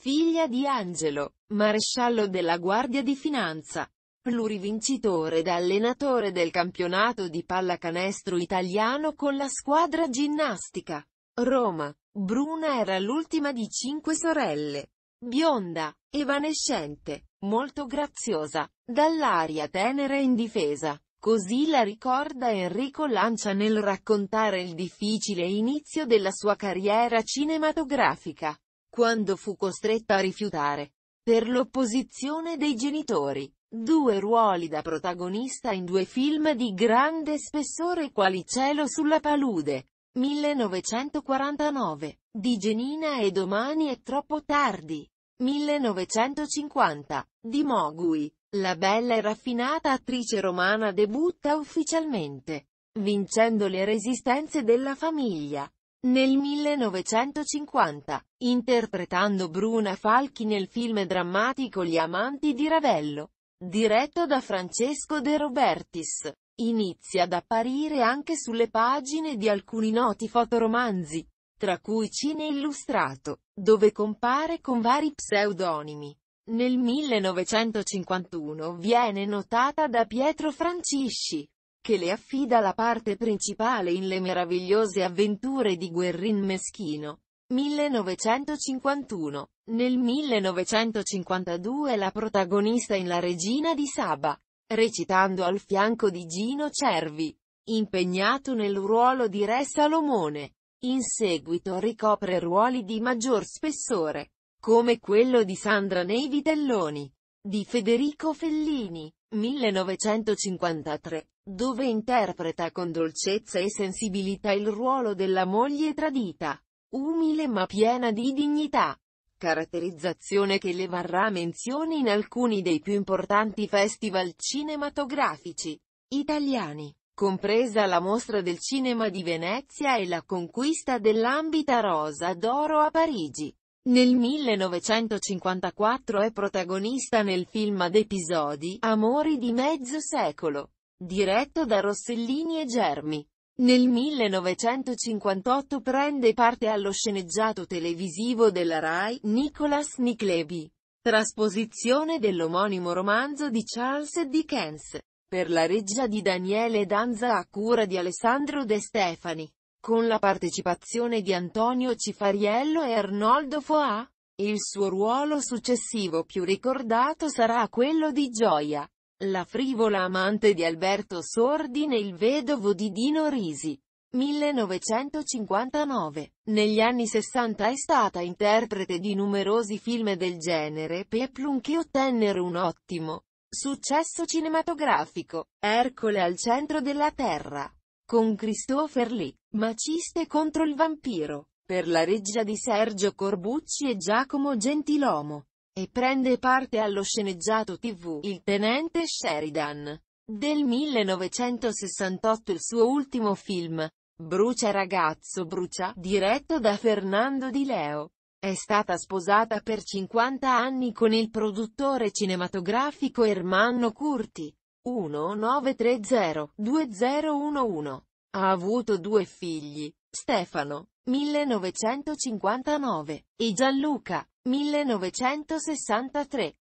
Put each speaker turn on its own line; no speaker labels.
Figlia di Angelo, maresciallo della Guardia di Finanza. Plurivincitore ed allenatore del campionato di pallacanestro italiano con la squadra ginnastica. Roma. Bruna era l'ultima di cinque sorelle. Bionda, evanescente, molto graziosa, dall'aria tenera e indifesa. Così la ricorda Enrico Lancia nel raccontare il difficile inizio della sua carriera cinematografica quando fu costretta a rifiutare, per l'opposizione dei genitori, due ruoli da protagonista in due film di grande spessore quali Cielo sulla palude, 1949, di Genina e Domani è troppo tardi, 1950, di Mogui. La bella e raffinata attrice romana debutta ufficialmente, vincendo le resistenze della famiglia. Nel 1950, interpretando Bruna Falchi nel film drammatico Gli amanti di Ravello, diretto da Francesco De Robertis, inizia ad apparire anche sulle pagine di alcuni noti fotoromanzi, tra cui Cine Illustrato, dove compare con vari pseudonimi. Nel 1951 viene notata da Pietro Francisci, che le affida la parte principale in Le meravigliose avventure di Guerrin Meschino. 1951. Nel 1952 la protagonista in La regina di Saba, recitando al fianco di Gino Cervi, impegnato nel ruolo di Re Salomone. In seguito ricopre ruoli di maggior spessore, come quello di Sandra nei Vitelloni, di Federico Fellini, 1953, dove interpreta con dolcezza e sensibilità il ruolo della moglie tradita, umile ma piena di dignità, caratterizzazione che le varrà menzione in alcuni dei più importanti festival cinematografici italiani, compresa la Mostra del Cinema di Venezia e la conquista dell'Ambita Rosa d'Oro a Parigi. Nel 1954 è protagonista nel film ad episodi Amori di mezzo secolo, diretto da Rossellini e Germi. Nel 1958 prende parte allo sceneggiato televisivo della RAI Nicolas Niclebi, trasposizione dell'omonimo romanzo di Charles Dickens, per la regia di Daniele Danza a cura di Alessandro De Stefani con la partecipazione di Antonio Cifariello e Arnoldo Foà. Il suo ruolo successivo più ricordato sarà quello di Gioia, la frivola amante di Alberto Sordi nel vedovo di Dino Risi. 1959. Negli anni 60 è stata interprete di numerosi film del genere Peplum che ottennero un ottimo successo cinematografico. Ercole al centro della Terra con Christopher Lee, Maciste contro il vampiro, per la regia di Sergio Corbucci e Giacomo Gentilomo. E prende parte allo sceneggiato tv Il Tenente Sheridan. Del 1968 il suo ultimo film, Brucia ragazzo brucia, diretto da Fernando Di Leo. È stata sposata per 50 anni con il produttore cinematografico Ermanno Curti. 1930-2011. Ha avuto due figli, Stefano, 1959, e Gianluca, 1963.